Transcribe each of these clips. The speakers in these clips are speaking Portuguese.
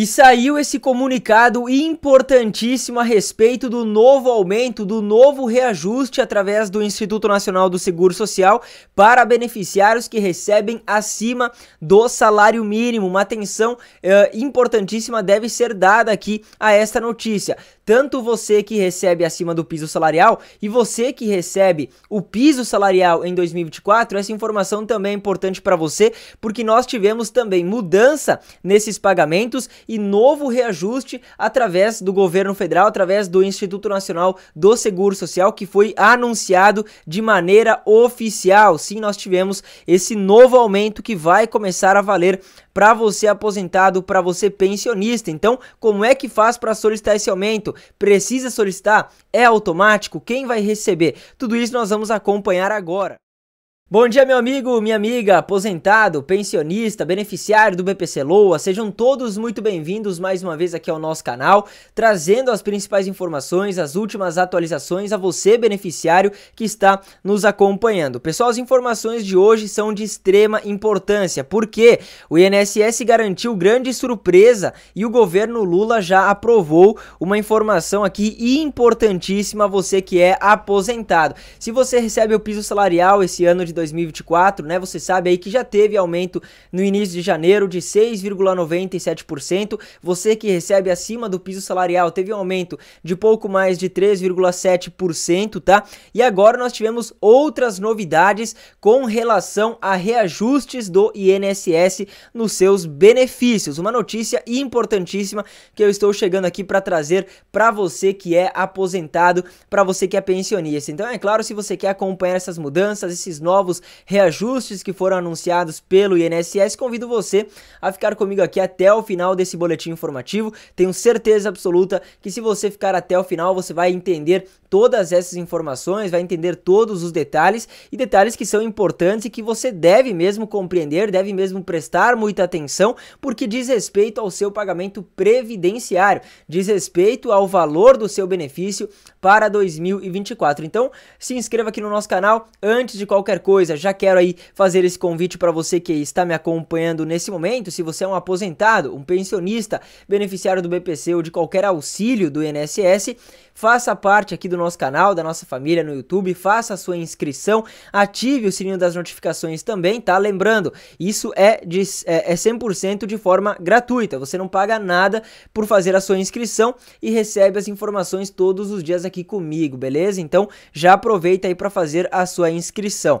E saiu esse comunicado importantíssimo a respeito do novo aumento, do novo reajuste através do Instituto Nacional do Seguro Social para beneficiários que recebem acima do salário mínimo. Uma atenção uh, importantíssima deve ser dada aqui a esta notícia tanto você que recebe acima do piso salarial e você que recebe o piso salarial em 2024, essa informação também é importante para você, porque nós tivemos também mudança nesses pagamentos e novo reajuste através do governo federal, através do Instituto Nacional do Seguro Social, que foi anunciado de maneira oficial. Sim, nós tivemos esse novo aumento que vai começar a valer para você aposentado, para você pensionista. Então, como é que faz para solicitar esse aumento? precisa solicitar? É automático? Quem vai receber? Tudo isso nós vamos acompanhar agora. Bom dia, meu amigo, minha amiga, aposentado, pensionista, beneficiário do BPC Loa, sejam todos muito bem-vindos mais uma vez aqui ao nosso canal, trazendo as principais informações, as últimas atualizações a você, beneficiário, que está nos acompanhando. Pessoal, as informações de hoje são de extrema importância, porque o INSS garantiu grande surpresa e o governo Lula já aprovou uma informação aqui importantíssima a você que é aposentado. Se você recebe o piso salarial esse ano de 2024, né? Você sabe aí que já teve aumento no início de janeiro de 6,97%. Você que recebe acima do piso salarial teve um aumento de pouco mais de 3,7%, tá? E agora nós tivemos outras novidades com relação a reajustes do INSS nos seus benefícios. Uma notícia importantíssima que eu estou chegando aqui para trazer para você que é aposentado, para você que é pensionista. Então é claro, se você quer acompanhar essas mudanças, esses novos novos reajustes que foram anunciados pelo INSS. Convido você a ficar comigo aqui até o final desse boletim informativo. Tenho certeza absoluta que se você ficar até o final, você vai entender todas essas informações, vai entender todos os detalhes e detalhes que são importantes e que você deve mesmo compreender, deve mesmo prestar muita atenção, porque diz respeito ao seu pagamento previdenciário, diz respeito ao valor do seu benefício para 2024. Então, se inscreva aqui no nosso canal antes de qualquer coisa coisa, já quero aí fazer esse convite para você que está me acompanhando nesse momento. Se você é um aposentado, um pensionista, beneficiário do BPC ou de qualquer auxílio do INSS, faça parte aqui do nosso canal, da nossa família no YouTube, faça a sua inscrição, ative o sininho das notificações também, tá? Lembrando, isso é, de, é, é 100% de forma gratuita, você não paga nada por fazer a sua inscrição e recebe as informações todos os dias aqui comigo, beleza? Então já aproveita aí para fazer a sua inscrição.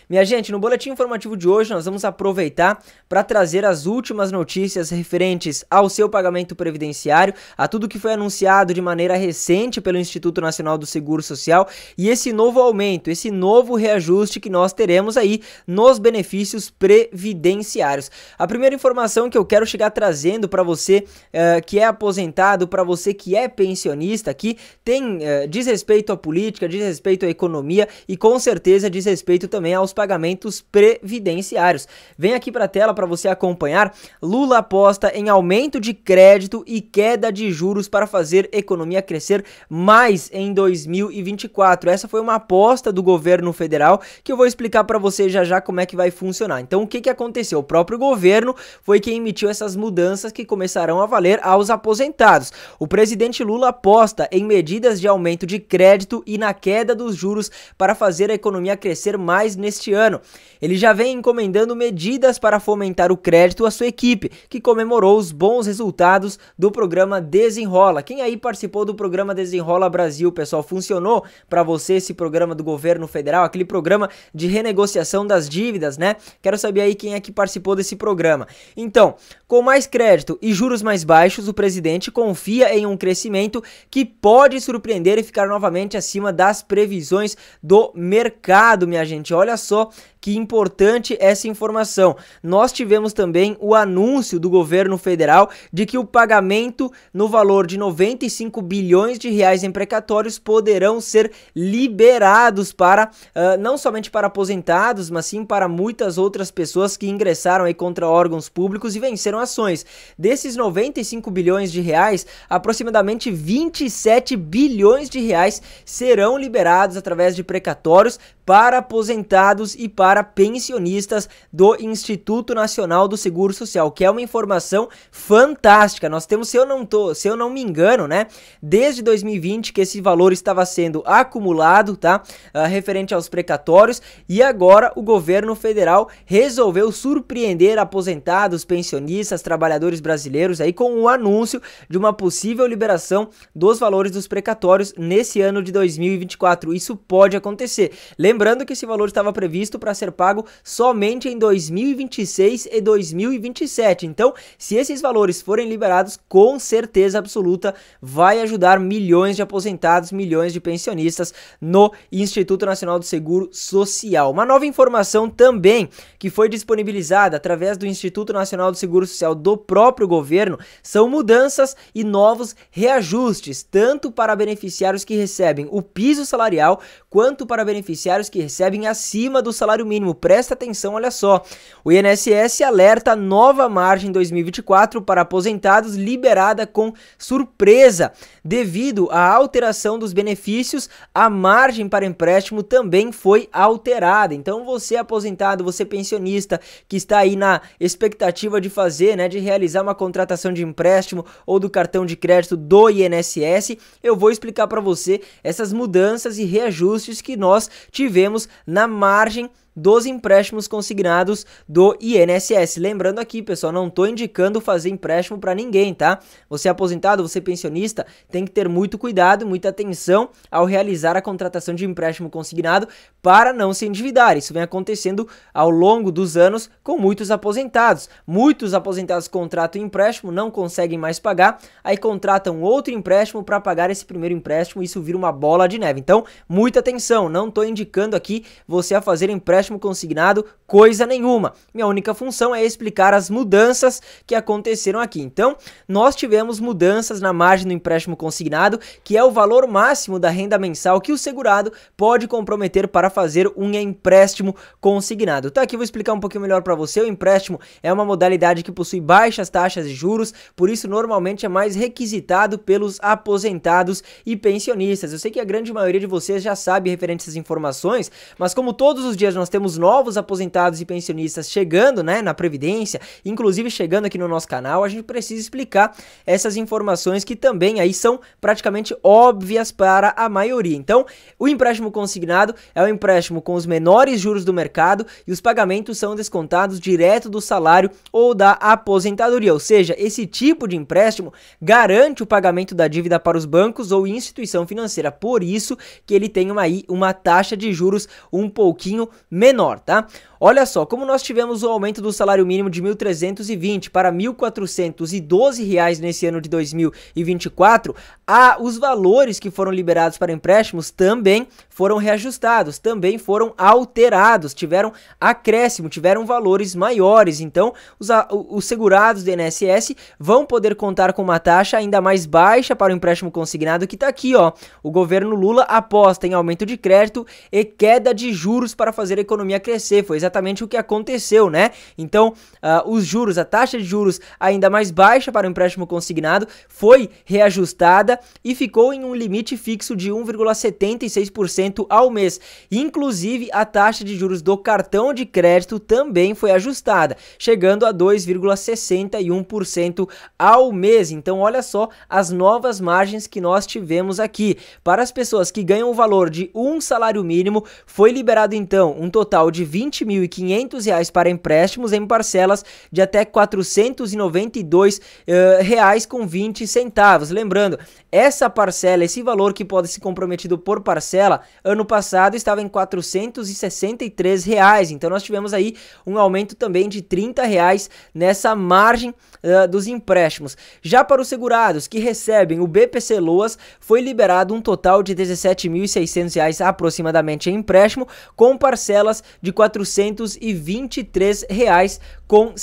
Minha gente, no boletim informativo de hoje nós vamos aproveitar para trazer as últimas notícias referentes ao seu pagamento previdenciário, a tudo que foi anunciado de maneira recente pelo Instituto Nacional do Seguro Social e esse novo aumento, esse novo reajuste que nós teremos aí nos benefícios previdenciários. A primeira informação que eu quero chegar trazendo para você uh, que é aposentado, para você que é pensionista aqui, tem uh, diz respeito à política, diz respeito à economia e com certeza diz respeito também aos pagamentos previdenciários. Vem aqui para a tela para você acompanhar. Lula aposta em aumento de crédito e queda de juros para fazer economia crescer mais em 2024. Essa foi uma aposta do governo federal que eu vou explicar para você já já como é que vai funcionar. Então, o que, que aconteceu? O próprio governo foi quem emitiu essas mudanças que começarão a valer aos aposentados. O presidente Lula aposta em medidas de aumento de crédito e na queda dos juros para fazer a economia crescer mais neste ano. Ele já vem encomendando medidas para fomentar o crédito à sua equipe, que comemorou os bons resultados do programa Desenrola. Quem aí participou do programa Desenrola Brasil, pessoal, funcionou para você esse programa do governo federal, aquele programa de renegociação das dívidas, né? Quero saber aí quem é que participou desse programa. Então, com mais crédito e juros mais baixos, o presidente confia em um crescimento que pode surpreender e ficar novamente acima das previsões do mercado, minha gente. Olha só que importante essa informação. Nós tivemos também o anúncio do governo federal de que o pagamento no valor de 95 bilhões de reais em precatórios poderão ser liberados para uh, não somente para aposentados, mas sim para muitas outras pessoas que ingressaram aí contra órgãos públicos e venceram ações. Desses 95 bilhões de reais, aproximadamente 27 bilhões de reais serão liberados através de precatórios para aposentados e para para pensionistas do Instituto Nacional do Seguro Social, que é uma informação fantástica. Nós temos, se eu não tô, se eu não me engano, né, desde 2020 que esse valor estava sendo acumulado, tá? Uh, referente aos precatórios e agora o governo federal resolveu surpreender aposentados, pensionistas, trabalhadores brasileiros aí com o anúncio de uma possível liberação dos valores dos precatórios nesse ano de 2024. Isso pode acontecer. Lembrando que esse valor estava previsto para ser pago somente em 2026 e 2027. Então, se esses valores forem liberados, com certeza absoluta vai ajudar milhões de aposentados, milhões de pensionistas no Instituto Nacional do Seguro Social. Uma nova informação também que foi disponibilizada através do Instituto Nacional do Seguro Social do próprio governo são mudanças e novos reajustes, tanto para beneficiários que recebem o piso salarial quanto para beneficiários que recebem acima do salário mínimo. Presta atenção, olha só. O INSS alerta nova margem 2024 para aposentados liberada com surpresa. Devido à alteração dos benefícios, a margem para empréstimo também foi alterada. Então você aposentado, você pensionista que está aí na expectativa de fazer, né, de realizar uma contratação de empréstimo ou do cartão de crédito do INSS, eu vou explicar para você essas mudanças e reajustes que nós tivemos na margem dos empréstimos consignados do INSS. Lembrando aqui, pessoal, não estou indicando fazer empréstimo para ninguém, tá? Você é aposentado, você é pensionista, tem que ter muito cuidado, muita atenção ao realizar a contratação de empréstimo consignado para não se endividar. Isso vem acontecendo ao longo dos anos com muitos aposentados. Muitos aposentados contratam empréstimo, não conseguem mais pagar, aí contratam outro empréstimo para pagar esse primeiro empréstimo e isso vira uma bola de neve. Então, muita atenção, não estou indicando aqui você a fazer empréstimo empréstimo consignado coisa nenhuma. Minha única função é explicar as mudanças que aconteceram aqui. Então, nós tivemos mudanças na margem do empréstimo consignado, que é o valor máximo da renda mensal que o segurado pode comprometer para fazer um empréstimo consignado. Tá aqui, vou explicar um pouquinho melhor para você. O empréstimo é uma modalidade que possui baixas taxas de juros, por isso normalmente é mais requisitado pelos aposentados e pensionistas. Eu sei que a grande maioria de vocês já sabe referente a essas informações, mas como todos os dias nós temos novos aposentados e pensionistas chegando, né, na Previdência, inclusive chegando aqui no nosso canal, a gente precisa explicar essas informações que também aí são praticamente óbvias para a maioria. Então, o empréstimo consignado é um empréstimo com os menores juros do mercado e os pagamentos são descontados direto do salário ou da aposentadoria, ou seja, esse tipo de empréstimo garante o pagamento da dívida para os bancos ou instituição financeira, por isso que ele tem uma, uma taxa de juros um pouquinho menor, tá? Olha só, como nós tivemos o aumento do salário mínimo de 1.320 para 1.412 reais nesse ano de 2024, ah, os valores que foram liberados para empréstimos também foram reajustados, também foram alterados, tiveram acréscimo, tiveram valores maiores. Então, os, os segurados do INSS vão poder contar com uma taxa ainda mais baixa para o empréstimo consignado que está aqui, ó. O governo Lula aposta em aumento de crédito e queda de juros para fazer a economia crescer. Foi exatamente exatamente o que aconteceu, né? Então, uh, os juros, a taxa de juros ainda mais baixa para o empréstimo consignado foi reajustada e ficou em um limite fixo de 1,76% ao mês. Inclusive, a taxa de juros do cartão de crédito também foi ajustada, chegando a 2,61% ao mês. Então, olha só as novas margens que nós tivemos aqui. Para as pessoas que ganham o valor de um salário mínimo, foi liberado então um total de 20 mil 2.500 para empréstimos em parcelas de até R$ 492,00 eh, reais com 20 centavos. Lembrando, essa parcela, esse valor que pode ser comprometido por parcela, ano passado estava em R$ 463. Reais. Então nós tivemos aí um aumento também de R$ reais nessa margem uh, dos empréstimos. Já para os segurados que recebem o BPC Loas, foi liberado um total de R$ 17.600 aproximadamente em empréstimo, com parcelas de R$ 400 R$ reais com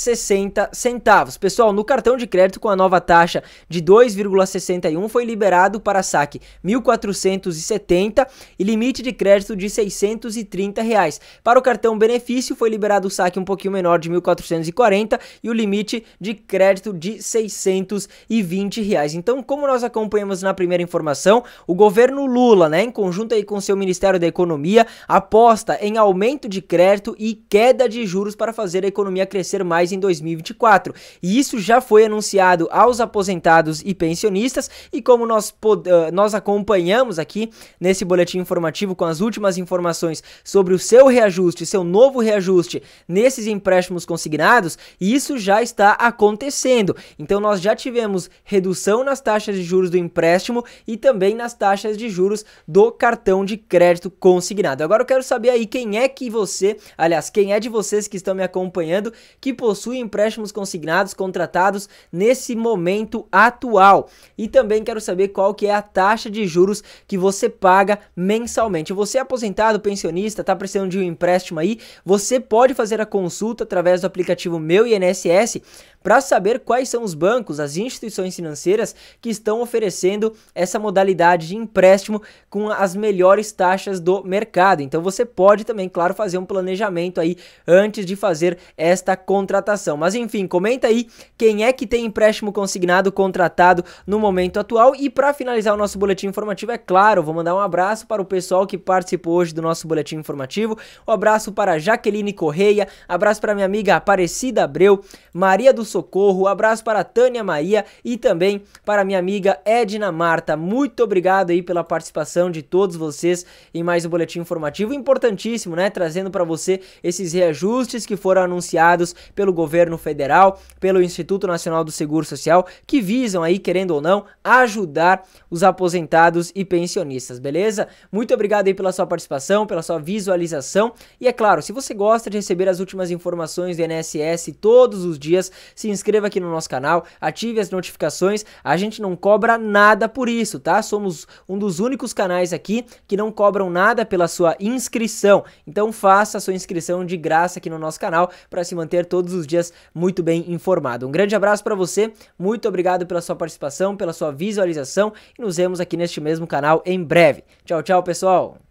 centavos. Pessoal, no cartão de crédito com a nova taxa de 2,61 foi liberado para saque 1.470 e limite de crédito de 630 reais. Para o cartão benefício foi liberado o saque um pouquinho menor de 1.440 e o limite de crédito de 620 reais. Então, como nós acompanhamos na primeira informação, o governo Lula, né, em conjunto aí com seu Ministério da Economia, aposta em aumento de crédito e e queda de juros para fazer a economia crescer mais em 2024. E isso já foi anunciado aos aposentados e pensionistas e como nós, eh, nós acompanhamos aqui nesse boletim informativo com as últimas informações sobre o seu reajuste, seu novo reajuste nesses empréstimos consignados, isso já está acontecendo. Então nós já tivemos redução nas taxas de juros do empréstimo e também nas taxas de juros do cartão de crédito consignado. Agora eu quero saber aí quem é que você, aliás, Aliás, quem é de vocês que estão me acompanhando que possui empréstimos consignados contratados nesse momento atual? E também quero saber qual que é a taxa de juros que você paga mensalmente. Você é aposentado, pensionista, está precisando de um empréstimo aí? Você pode fazer a consulta através do aplicativo Meu INSS, para saber quais são os bancos, as instituições financeiras que estão oferecendo essa modalidade de empréstimo com as melhores taxas do mercado. Então você pode também, claro, fazer um planejamento aí antes de fazer esta contratação. Mas enfim, comenta aí quem é que tem empréstimo consignado contratado no momento atual e para finalizar o nosso boletim informativo, é claro, vou mandar um abraço para o pessoal que participou hoje do nosso boletim informativo. Um abraço para Jaqueline Correia, abraço para minha amiga Aparecida Abreu, Maria do Socorro, abraço para a Tânia Maria e também para minha amiga Edna Marta. Muito obrigado aí pela participação de todos vocês em mais um boletim informativo importantíssimo, né? Trazendo para você esses reajustes que foram anunciados pelo governo federal, pelo Instituto Nacional do Seguro Social, que visam aí, querendo ou não, ajudar os aposentados e pensionistas, beleza? Muito obrigado aí pela sua participação, pela sua visualização e é claro, se você gosta de receber as últimas informações do INSS todos os dias, se inscreva aqui no nosso canal, ative as notificações. A gente não cobra nada por isso, tá? Somos um dos únicos canais aqui que não cobram nada pela sua inscrição. Então faça a sua inscrição de graça aqui no nosso canal para se manter todos os dias muito bem informado. Um grande abraço para você. Muito obrigado pela sua participação, pela sua visualização e nos vemos aqui neste mesmo canal em breve. Tchau, tchau, pessoal.